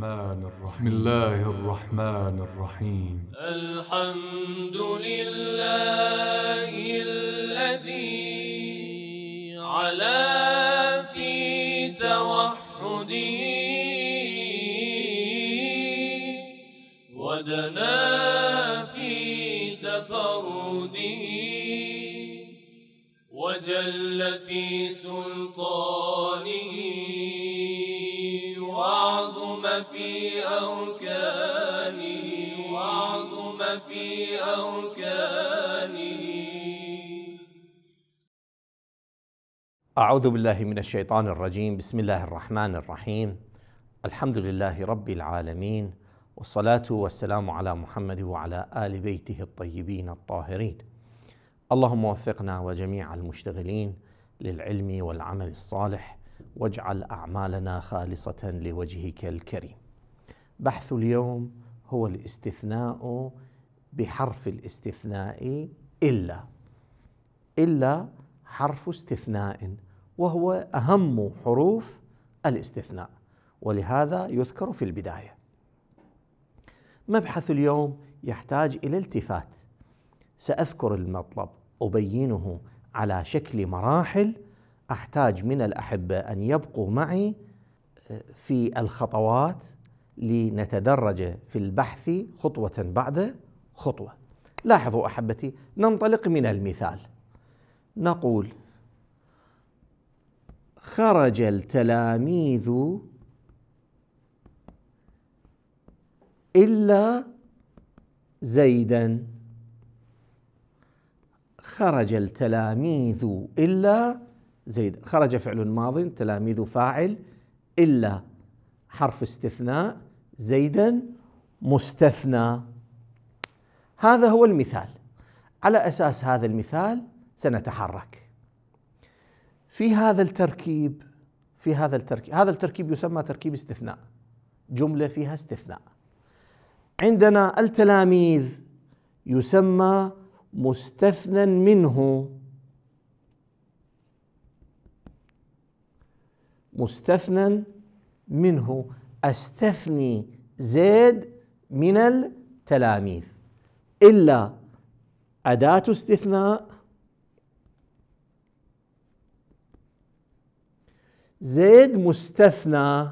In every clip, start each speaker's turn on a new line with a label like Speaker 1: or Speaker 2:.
Speaker 1: الرحمن الرحيم بسم الله الرحمن الرحيم الحمد لله الذي على في توحده ودنا في تفرده وجل في سلطانه أعوذ بالله من الشيطان الرجيم بسم الله الرحمن الرحيم الحمد لله رب العالمين والصلاة والسلام على محمد وعلى آل بيته الطيبين الطاهرين اللهم وفقنا وجميع المشتغلين للعلم والعمل الصالح واجعل أعمالنا خالصة لوجهك الكريم بحث اليوم هو الاستثناء بحرف الاستثناء إلا إلا حرف استثناء وهو اهم حروف الاستثناء ولهذا يذكر في البدايه مبحث اليوم يحتاج الى التفات ساذكر المطلب ابينه على شكل مراحل احتاج من الاحبه ان يبقوا معي آه، في الخطوات لنتدرج في البحث خطوه بعد خطوه لاحظوا احبتي ننطلق من المثال نقول خرج التلاميذ إلا زيدا خرج التلاميذ إلا زيد خرج فعل ماض تلاميذ فاعل إلا حرف استثناء زيدا مستثنى هذا هو المثال على أساس هذا المثال سنتحرك في هذا التركيب في هذا التركيب هذا التركيب يسمى تركيب استثناء جملة فيها استثناء عندنا التلاميذ يسمى مستثنى منه مستثنى منه استثني زيد من التلاميذ الا اداه استثناء زيد مستثنى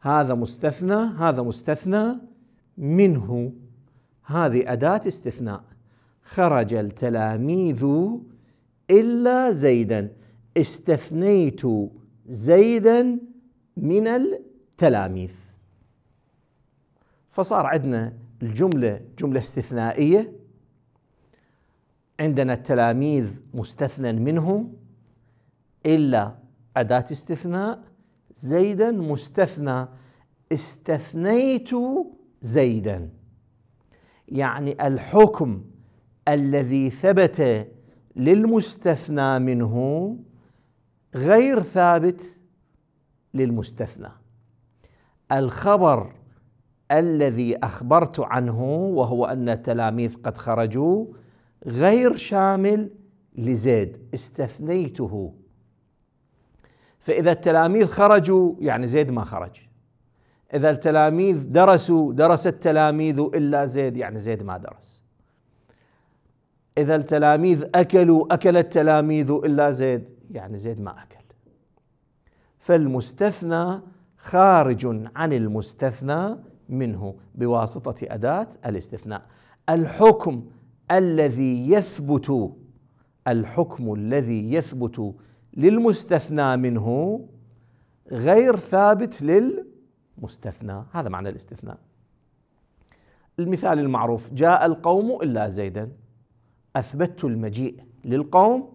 Speaker 1: هذا مستثنى هذا مستثنى منه هذه أداة استثناء خرج التلاميذ إلا زيدا استثنيت زيدا من التلاميذ فصار عندنا الجملة جملة استثنائية عندنا التلاميذ مستثنى منه إلا أداة استثناء زيدا مستثنى استثنيت زيدا يعني الحكم الذي ثبت للمستثنى منه غير ثابت للمستثنى الخبر الذي اخبرت عنه وهو ان التلاميذ قد خرجوا غير شامل لزيد استثنيته فإذا التلاميذ خرجوا يعني زيد ما خرج إذا التلاميذ درسوا درس التلاميذ إلا زيد يعني زيد ما درس إذا التلاميذ أكلوا أكل التلاميذ إلا زيد يعني زيد ما أكل فالمستثنى خارج عن المستثنى منه بواسطة أداة الاستثناء الحكم الذي يثبت الحكم الذي يثبت للمستثنى منه غير ثابت للمستثنى هذا معنى الاستثناء المثال المعروف جاء القوم الا زيدا اثبت المجيء للقوم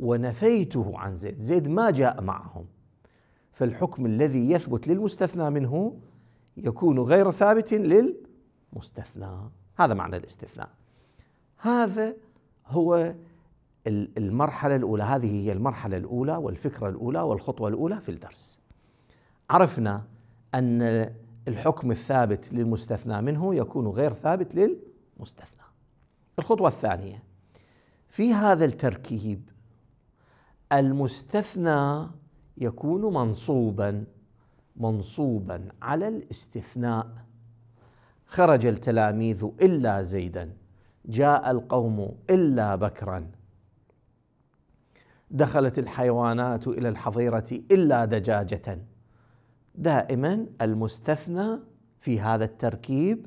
Speaker 1: ونفيته عن زيد زيد ما جاء معهم فالحكم الذي يثبت للمستثنى منه يكون غير ثابت للمستثنى هذا معنى الاستثناء هذا هو المرحلة الأولى هذه هي المرحلة الأولى والفكرة الأولى والخطوة الأولى في الدرس عرفنا أن الحكم الثابت للمستثنى منه يكون غير ثابت للمستثنى الخطوة الثانية في هذا التركيب المستثنى يكون منصوبا منصوبا على الاستثناء خرج التلاميذ إلا زيدا جاء القوم الا بكرا دخلت الحيوانات الى الحظيره الا دجاجه دائما المستثنى في هذا التركيب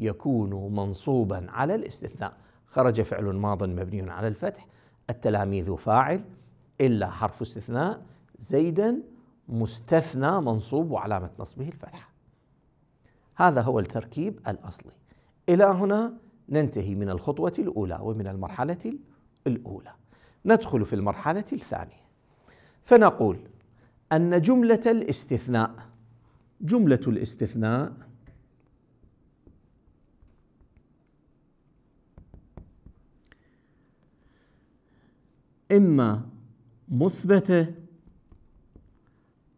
Speaker 1: يكون منصوبا على الاستثناء خرج فعل ماض مبني على الفتح التلاميذ فاعل الا حرف استثناء زيدا مستثنى منصوب وعلامه نصبه الفتحه هذا هو التركيب الاصلي الى هنا ننتهي من الخطوة الأولى ومن المرحلة الأولى ندخل في المرحلة الثانية فنقول أن جملة الاستثناء جملة الاستثناء إما مثبتة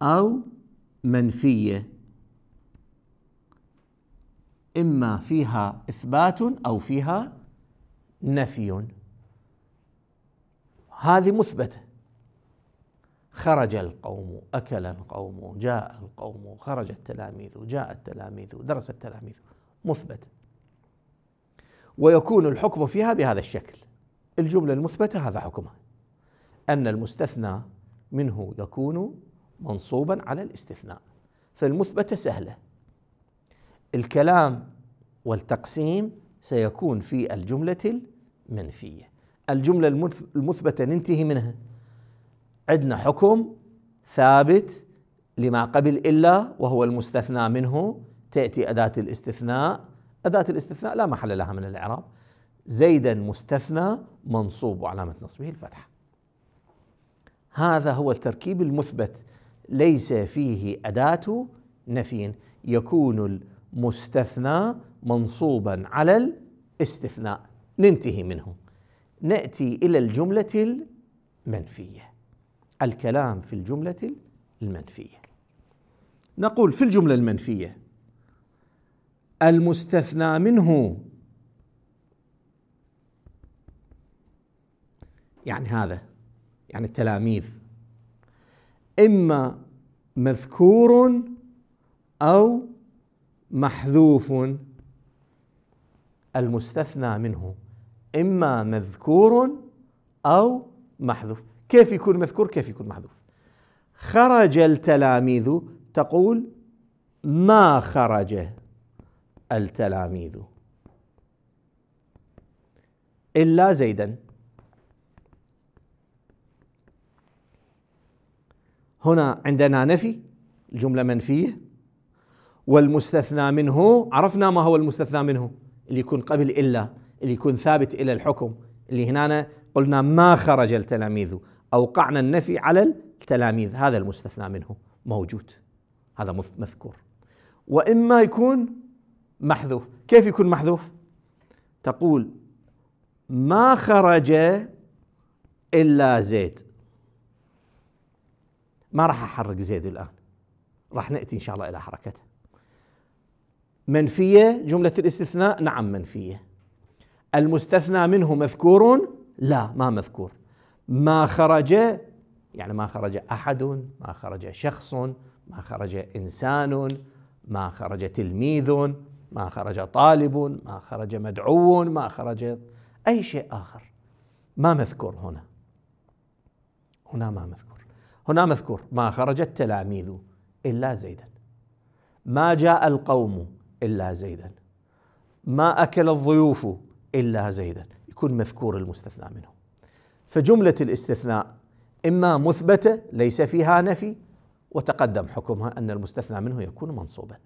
Speaker 1: أو منفية إما فيها إثبات أو فيها نفي هذه مثبتة خرج القوم أكل القوم جاء القوم خرج التلاميذ جاء التلاميذ درس التلاميذ مثبتة ويكون الحكم فيها بهذا الشكل الجملة المثبتة هذا حكمها أن المستثنى منه يكون منصوبا على الاستثناء فالمثبتة سهلة الكلام والتقسيم سيكون في الجملة المنفية الجملة المثبتة ننتهي منها عندنا حكم ثابت لما قبل إلا وهو المستثنى منه تأتي أداة الاستثناء أداة الاستثناء لا محل لها من الإعراب زيدا مستثنى منصوب وعلامة نصبه الفتحة هذا هو التركيب المثبت ليس فيه أداة نفي يكون مستثنى منصوبا على الاستثناء ننتهي منه ناتي الى الجمله المنفيه الكلام في الجمله المنفيه نقول في الجمله المنفيه المستثنى منه يعني هذا يعني التلاميذ اما مذكور او محذوف المستثنى منه إما مذكور أو محذوف كيف يكون مذكور كيف يكون محذوف خرج التلاميذ تقول ما خرج التلاميذ إلا زيدا هنا عندنا نفي الجملة منفية والمستثنى منه عرفنا ما هو المستثنى منه اللي يكون قبل إلا اللي يكون ثابت إلى الحكم اللي هنا قلنا ما خرج التلاميذ أوقعنا النفي على التلاميذ هذا المستثنى منه موجود هذا مذكور وإما يكون محذوف كيف يكون محذوف تقول ما خرج إلا زيد ما راح أحرك زيد الآن راح نأتي إن شاء الله إلى حركته منفية جملة الاستثناء نعم منفية المستثنى منه مذكور لا ما مذكور ما خرج يعني ما خرج أحد ما خرج شخص ما خرج إنسان ما خرج تلميذ ما خرج طالب ما خرج مدعو ما خرج أي شيء آخر ما مذكور هنا هنا ما مذكور هنا مذكور ما خرج التلاميذ إلا زيدا ما جاء القوم إلا زيدا ما أكل الضيوف إلا زيدا يكون مذكور المستثنى منه فجملة الاستثناء إما مثبتة ليس فيها نفي وتقدم حكمها أن المستثنى منه يكون منصوبا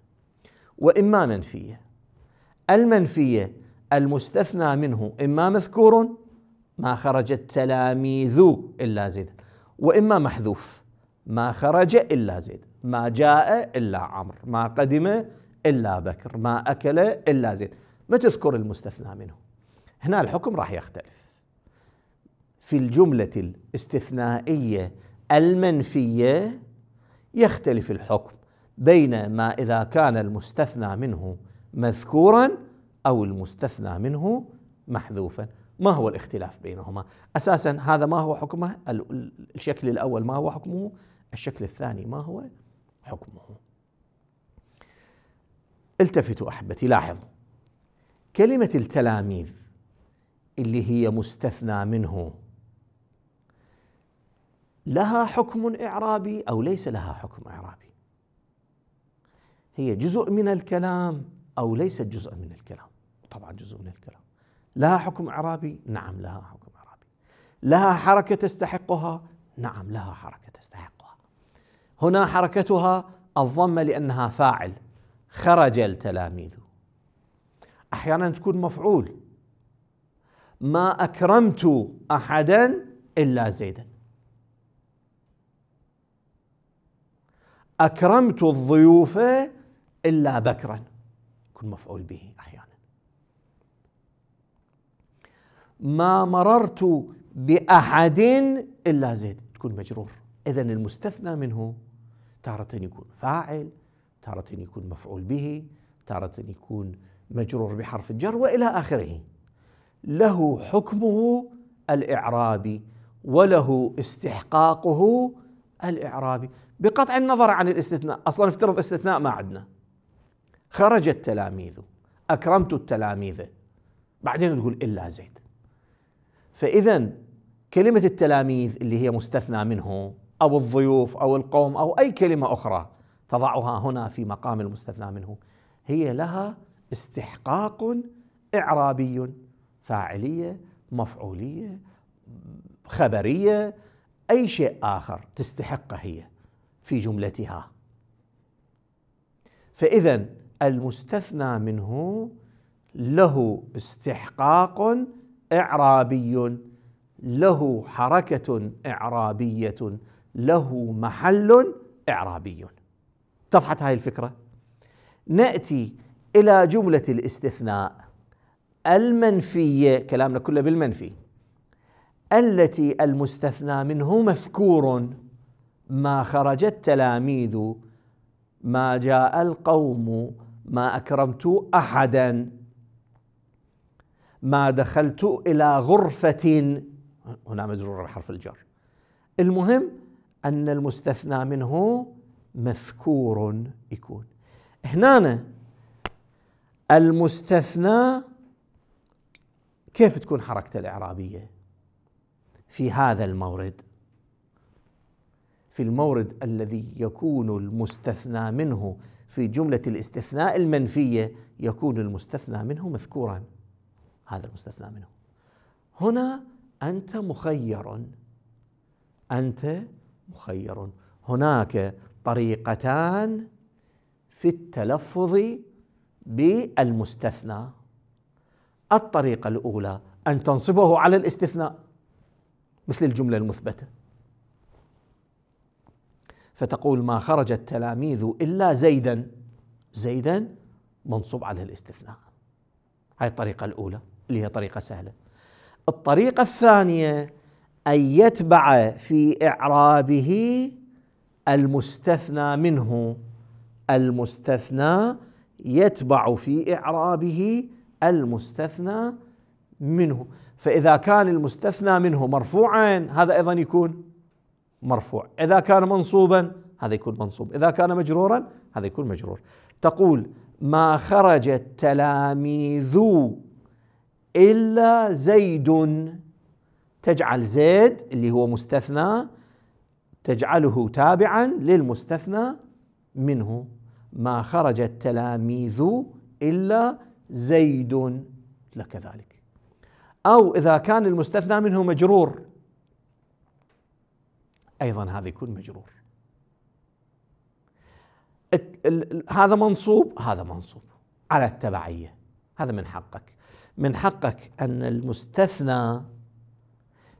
Speaker 1: وإما منفية المنفية المستثنى منه إما مذكور ما خرج التلاميذ إلا زيد وإما محذوف ما خرج إلا زيد ما جاء إلا عمرو ما قدم إلا بكر ما أكل إلا زيد ما تذكر المستثنى منه هنا الحكم راح يختلف في الجملة الاستثنائية المنفية يختلف الحكم بين ما إذا كان المستثنى منه مذكورا أو المستثنى منه محذوفا ما هو الاختلاف بينهما أساسا هذا ما هو حكمه الشكل الأول ما هو حكمه الشكل الثاني ما هو حكمه التفتوا احبتي لاحظوا كلمه التلاميذ اللي هي مستثنى منه لها حكم اعرابي او ليس لها حكم اعرابي هي جزء من الكلام او ليست جزء من الكلام طبعا جزء من الكلام لها حكم اعرابي نعم لها حكم اعرابي لها حركه تستحقها نعم لها حركه تستحقها هنا حركتها الضمه لانها فاعل خرج التلاميذ احيانا تكون مفعول ما اكرمت احدا الا زيدا اكرمت الضيوف الا بكرا يكون مفعول به احيانا ما مررت باحد الا زيد تكون مجرور اذا المستثنى منه تارة يكون فاعل تارة يكون مفعول به تارة يكون مجرور بحرف الجر والى اخره له حكمه الاعرابي وله استحقاقه الاعرابي بقطع النظر عن الاستثناء اصلا افترض استثناء ما عندنا خرج التلاميذ اكرمت التلاميذ بعدين تقول الا زيد فاذا كلمه التلاميذ اللي هي مستثنى منه او الضيوف او القوم او اي كلمه اخرى تضعها هنا في مقام المستثنى منه هي لها استحقاق إعرابي فاعلية مفعولية خبرية أي شيء آخر تستحقه هي في جملتها فإذا المستثنى منه له استحقاق إعرابي له حركة إعرابية له محل إعرابي اتضحت هاي الفكرة نأتي إلى جملة الاستثناء المنفية كلامنا كله بالمنفي التي المستثنى منه مذكور ما خرج التلاميذ ما جاء القوم ما اكرمت احدا ما دخلت الى غرفه هنا مجرور حرف الجر المهم ان المستثنى منه مذكور يكون هنا المستثنى كيف تكون حركته الإعرابية في هذا المورد في المورد الذي يكون المستثنى منه في جملة الاستثناء المنفية يكون المستثنى منه مذكورا هذا المستثنى منه هنا أنت مخير أنت مخير هناك طريقتان في التلفظ بالمستثنى الطريقة الأولى أن تنصبه على الاستثناء مثل الجملة المثبتة فتقول ما خرج التلاميذ إلا زيدا زيدا منصوب على الاستثناء هاي الطريقة الأولى اللي هي طريقة سهلة الطريقة الثانية أن يتبع في إعرابه المستثنى منه المستثنى يتبع في إعرابه المستثنى منه فإذا كان المستثنى منه مرفوعا هذا أيضا يكون مرفوع إذا كان منصوبا هذا يكون منصوب إذا كان مجرورا هذا يكون مجرور تقول ما خرج التلاميذ إلا زيد تجعل زيد اللي هو مستثنى تجعله تابعا للمستثنى منه ما خرج التلاميذ إلا زيد لك ذلك أو إذا كان المستثنى منه مجرور أيضا هذا يكون مجرور هذا منصوب هذا منصوب على التبعية هذا من حقك من حقك أن المستثنى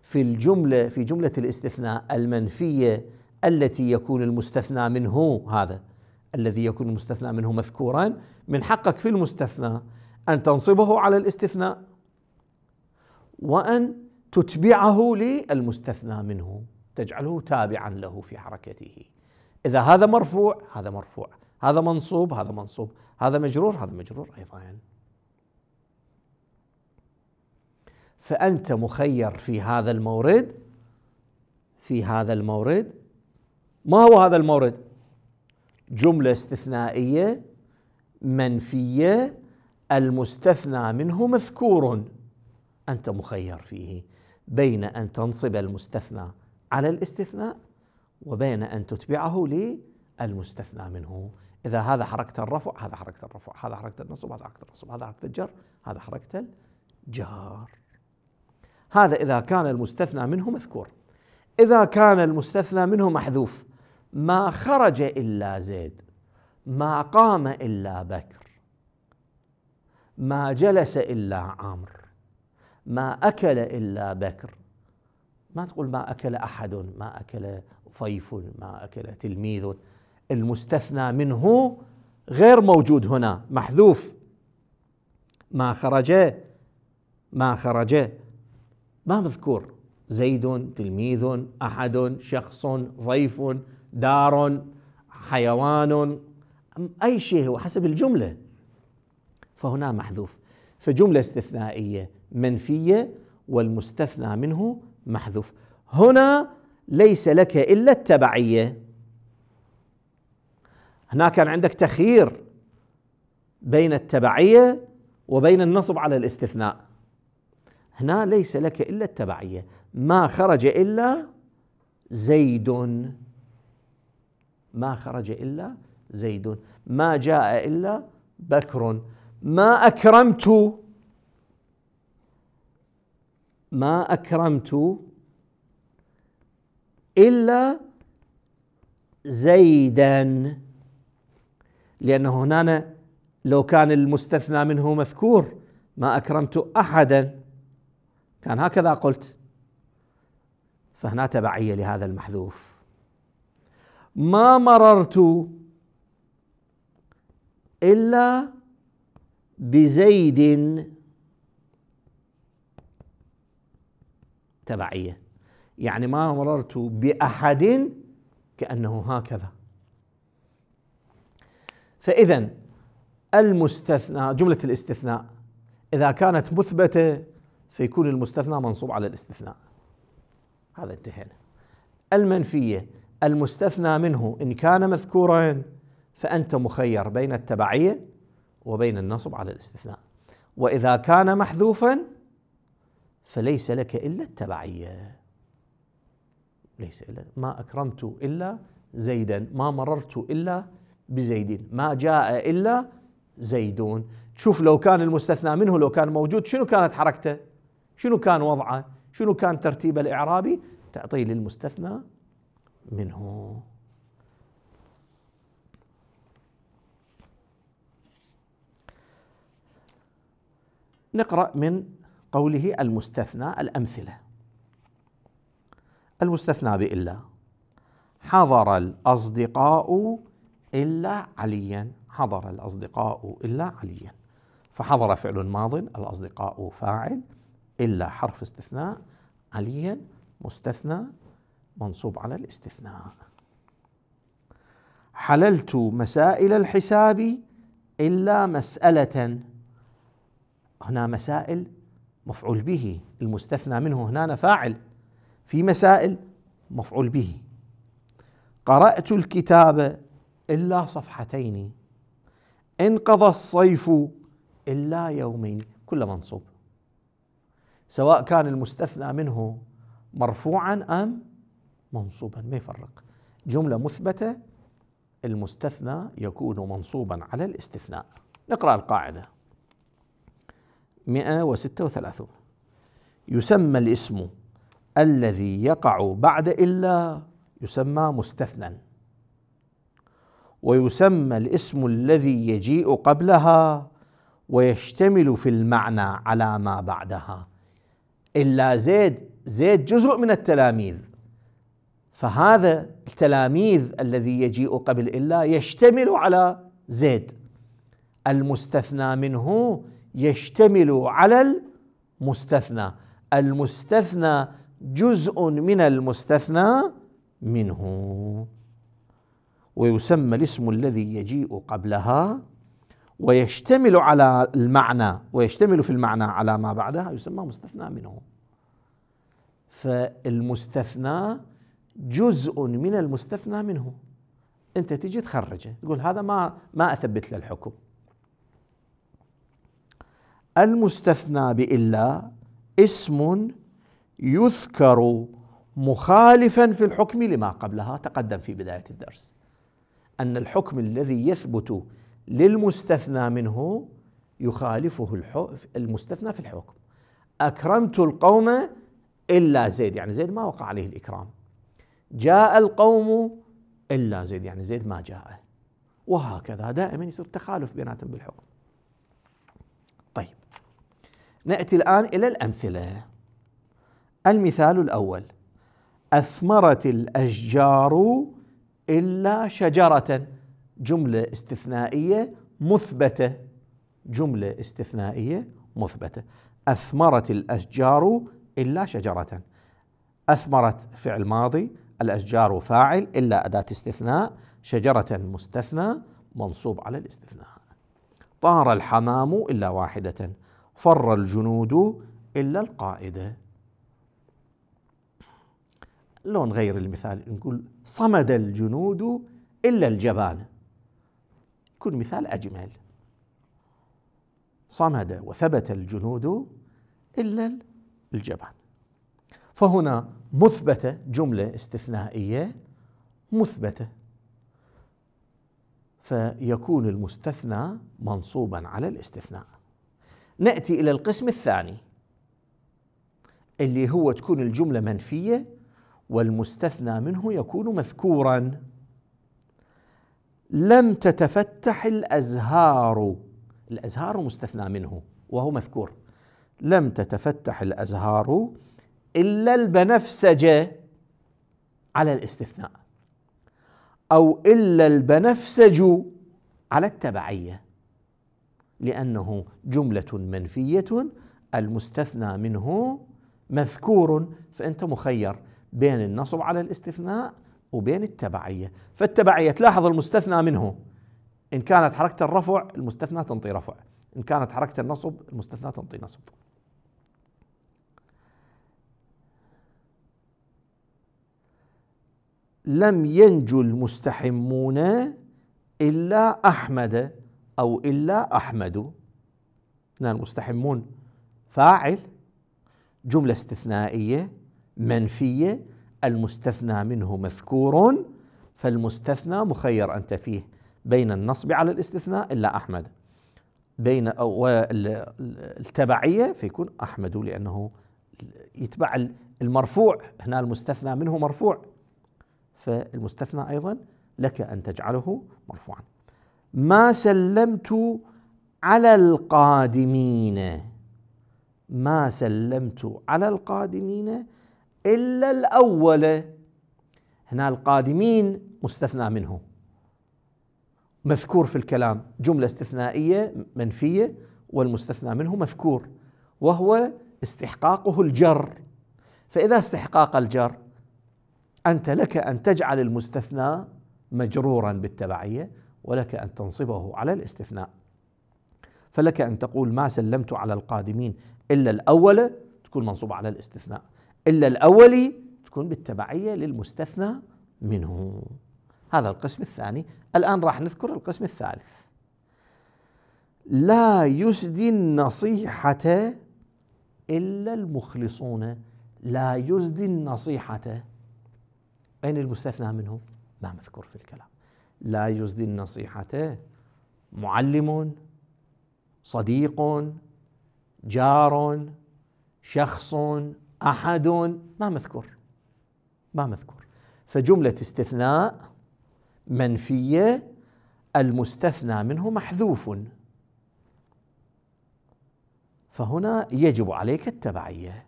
Speaker 1: في الجملة في جملة الاستثناء المنفية التي يكون المستثنى منه هذا الذي يكون المستثنى منه مذكورا من حقك في المستثنى أن تنصبه على الاستثناء وأن تتبعه للمستثنى منه تجعله تابعا له في حركته إذا هذا مرفوع هذا مرفوع هذا منصوب هذا منصوب هذا مجرور هذا مجرور أيضا يعني فأنت مخير في هذا المورد في هذا المورد ما هو هذا المورد؟ جملة استثنائية منفية المستثنى منه مذكور أنت مخير فيه بين أن تنصب المستثنى على الاستثناء وبين أن تتبعه للمستثنى منه إذا هذا حركة الرفع هذا حركة الرفع هذا حركة النصب هذا حركة النصب هذا حركة الجر هذا حركة الجار هذا إذا كان المستثنى منه مذكور إذا كان المستثنى منه محذوف ما خرج إلا زيد ما قام إلا بكر ما جلس إلا عمرو ما أكل إلا بكر ما تقول ما أكل أحد ما أكل ضيف ما أكل تلميذ المستثنى منه غير موجود هنا محذوف ما خرج ما خرج ما مذكور زيد تلميذ احد شخص ضيف دار حيوان اي شيء هو حسب الجمله فهنا محذوف فجمله استثنائيه منفيه والمستثنى منه محذوف هنا ليس لك الا التبعيه هنا كان عندك تخيير بين التبعيه وبين النصب على الاستثناء هنا ليس لك إلا التبعية ما خرج إلا زيد ما خرج إلا زيد ما جاء إلا بكر ما أكرمت ما أكرمت إلا زيدا لأنه هنا لو كان المستثنى منه مذكور ما أكرمت أحدا كان هكذا قلت فهنا تبعيه لهذا المحذوف ما مررت الا بزيد تبعيه يعني ما مررت باحد كانه هكذا فاذا المستثنى جمله الاستثناء اذا كانت مثبته فيكون المستثنى منصوب على الاستثناء هذا انتهينا المنفية المستثنى منه إن كان مذكورا فأنت مخير بين التبعية وبين النصب على الاستثناء وإذا كان محذوفا فليس لك إلا التبعية ليس إلا ما أكرمت إلا زيدا ما مررت إلا بزيد ما جاء إلا زيدون شوف لو كان المستثنى منه لو كان موجود شنو كانت حركته شنو كان وضعه شنو كان ترتيبه الإعرابي تعطيه للمستثنى منه نقرأ من قوله المستثنى الأمثلة المستثنى بإلا حضر الأصدقاء إلا عليا حضر الأصدقاء إلا عليا فحضر فعل ماض الأصدقاء فاعل إلا حرف استثناء عليا مستثنى منصوب على الاستثناء حللت مسائل الحساب إلا مسألة هنا مسائل مفعول به المستثنى منه هنا فاعل في مسائل مفعول به قرأت الكتاب إلا صفحتين انقضى الصيف إلا يومين كل منصوب سواء كان المستثنى منه مرفوعا ام منصوبا ما يفرق جمله مثبته المستثنى يكون منصوبا على الاستثناء نقرا القاعده 136 يسمى الاسم الذي يقع بعد الا يسمى مستثنى ويسمى الاسم الذي يجيء قبلها ويشتمل في المعنى على ما بعدها إلا زيد زيد جزء من التلاميذ فهذا التلاميذ الذي يجيء قبل إلا يشتمل على زيد المستثنى منه يشتمل على المستثنى المستثنى جزء من المستثنى منه ويسمى الاسم الذي يجيء قبلها ويشتمل على المعنى ويشتمل في المعنى على ما بعدها يسمى مستثنى منه فالمستثنى جزء من المستثنى منه انت تجي تخرجه تقول هذا ما ما اثبت له الحكم المستثنى بإلا اسم يذكر مخالفا في الحكم لما قبلها تقدم في بداية الدرس أن الحكم الذي يثبت للمستثنى منه يخالفه المستثنى في الحكم أكرمت القوم إلا زيد يعني زيد ما وقع عليه الإكرام جاء القوم إلا زيد يعني زيد ما جاء وهكذا دائما يصير تخالف بيناتهم بالحكم طيب نأتي الآن إلى الأمثلة المثال الأول أثمرت الأشجار إلا شجرة جملة استثنائية مثبتة جملة استثنائية مثبتة أثمرت الأشجار إلا شجرة أثمرت فعل ماضي الأشجار فاعل إلا أداة استثناء شجرة مستثنى منصوب على الاستثناء طار الحمام إلا واحدة فر الجنود إلا القائدة لو نغير المثال نقول صمد الجنود إلا الجبال يكون مثال أجمل صمد وثبت الجنود إلا الجبان فهنا مثبتة جملة استثنائية مثبتة فيكون المستثنى منصوبا على الاستثناء نأتي إلى القسم الثاني اللي هو تكون الجملة منفية والمستثنى منه يكون مذكورا لم تتفتح الازهار الازهار مستثنى منه وهو مذكور لم تتفتح الازهار الا البنفسجه على الاستثناء او الا البنفسج على التبعيه لانه جمله منفيه المستثنى منه مذكور فانت مخير بين النصب على الاستثناء وبين التبعية فالتبعية تلاحظ المستثنى منه إن كانت حركة الرفع المستثنى تنطي رفع إن كانت حركة النصب المستثنى تنطي نصب لم ينجو المستحمون إلا أحمد أو إلا أحمد المستحمون فاعل جملة استثنائية منفية المستثنى منه مذكور فالمستثنى مخير أنت فيه بين النصب على الاستثناء إلا أحمد بين أو التبعية فيكون أحمد لأنه يتبع المرفوع هنا المستثنى منه مرفوع فالمستثنى أيضا لك أن تجعله مرفوعا ما سلمت على القادمين ما سلمت على القادمين إلا الأول هنا القادمين مستثنى منه مذكور في الكلام جملة استثنائية منفية والمستثنى منه مذكور وهو استحقاقه الجر فإذا استحقاق الجر أنت لك أن تجعل المستثنى مجرورا بالتبعية ولك أن تنصبه على الاستثناء فلك أن تقول ما سلمت على القادمين إلا الأول تكون منصوب على الاستثناء إلا الأولي تكون بالتبعية للمستثنى منه هذا القسم الثاني الآن راح نذكر القسم الثالث لا يسدي النصيحة إلا المخلصون لا يسدي النصيحة أين المستثنى منه؟ ما مذكور في الكلام لا يسدي النصيحة معلم صديق جار شخص أحد ما مذكور ما مذكور فجملة استثناء منفية المستثنى منه محذوف فهنا يجب عليك التبعية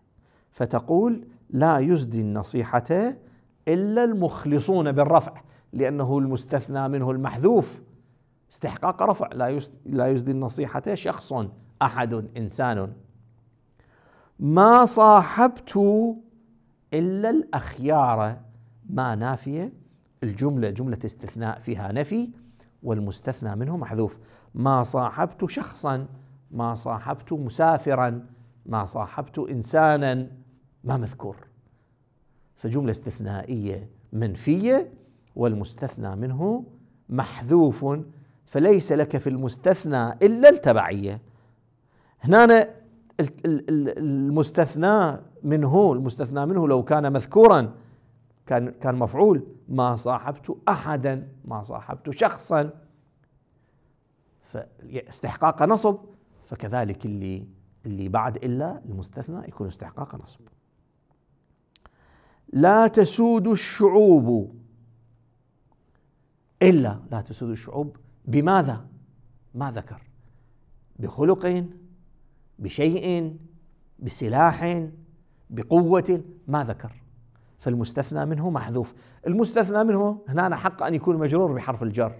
Speaker 1: فتقول لا يسدي النصيحة إلا المخلصون بالرفع لأنه المستثنى منه المحذوف استحقاق رفع لا يسدي النصيحة شخص أحد إنسان ما صاحبت إلا الأخيار ما نافية الجملة جملة استثناء فيها نفي والمستثنى منه محذوف ما صاحبت شخصا ما صاحبت مسافرا ما صاحبت إنسانا ما مذكور فجملة استثنائية منفية والمستثنى منه محذوف فليس لك في المستثنى إلا التبعية هنا المستثنى منه المستثنى منه لو كان مذكورا كان كان مفعول ما صاحبت احدا ما صاحبت شخصا فاستحقاق نصب فكذلك اللي اللي بعد الا المستثنى يكون استحقاق نصب لا تسود الشعوب الا لا تسود الشعوب بماذا ما ذكر بخلق بشيء بسلاح بقوة ما ذكر فالمستثنى منه محذوف المستثنى منه هنا حق أن يكون مجرور بحرف الجر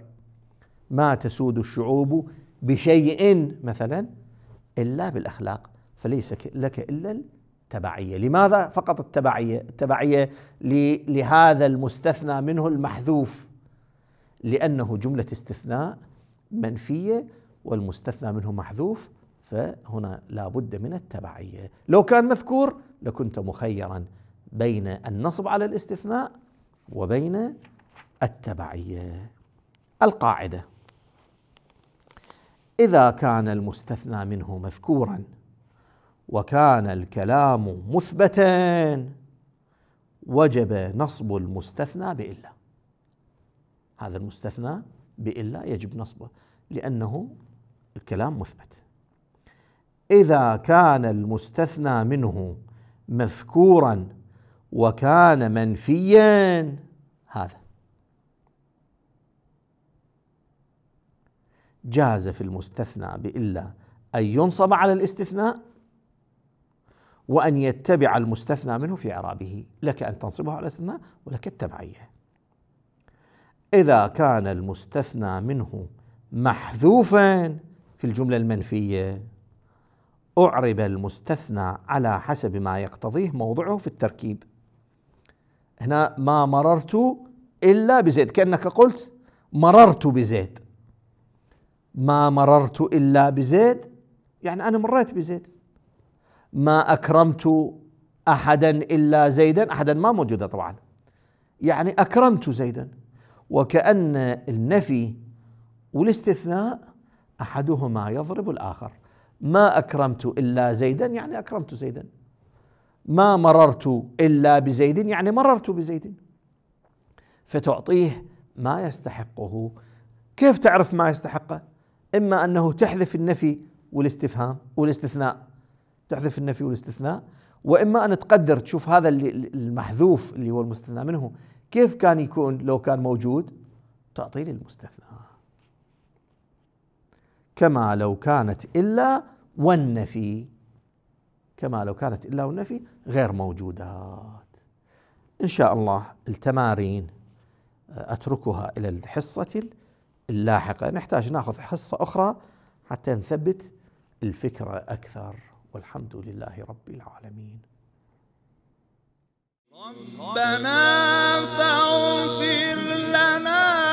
Speaker 1: ما تسود الشعوب بشيء مثلا إلا بالأخلاق فليس لك إلا التبعية لماذا فقط التبعية التبعية لهذا المستثنى منه المحذوف لأنه جملة استثناء منفية والمستثنى منه محذوف فهنا لا بد من التبعية لو كان مذكور لكنت مخيرا بين النصب على الاستثناء وبين التبعية القاعدة إذا كان المستثنى منه مذكورا وكان الكلام مثبتا وجب نصب المستثنى بإلا هذا المستثنى بإلا يجب نصبه لأنه الكلام مثبت اذا كان المستثنى منه مذكورا وكان منفيا هذا جاز في المستثنى بإلا أن ينصب على الاستثناء وأن يتبع المستثنى منه في إعرابه لك أن تنصبه على الاستثناء ولك التبعية إذا كان المستثنى منه محذوفا في الجملة المنفية أعرب المستثنى على حسب ما يقتضيه موضعه في التركيب هنا ما مررت إلا بزيد كأنك قلت مررت بزيد ما مررت إلا بزيد يعني أنا مريت بزيد ما أكرمت أحدا إلا زيدا أحدا ما موجودة طبعا يعني أكرمت زيدا وكأن النفي والاستثناء أحدهما يضرب الآخر ما أكرمت إلا زيدا يعني أكرمت زيدا ما مررت إلا بزيد يعني مررت بزيد فتعطيه ما يستحقه كيف تعرف ما يستحقه إما أنه تحذف النفي والاستفهام والاستثناء تحذف النفي والاستثناء وإما أن تقدر تشوف هذا اللي المحذوف اللي هو المستثنى منه كيف كان يكون لو كان موجود تعطيه للمستثنى كما لو كانت إلا والنفي كما لو كانت إلا والنفي غير موجودات إن شاء الله التمارين آه، أتركها إلى الحصة اللاحقة نحتاج ناخذ حصة أخرى حتى نثبت الفكرة أكثر والحمد لله رب العالمين ربنا فاغفر لنا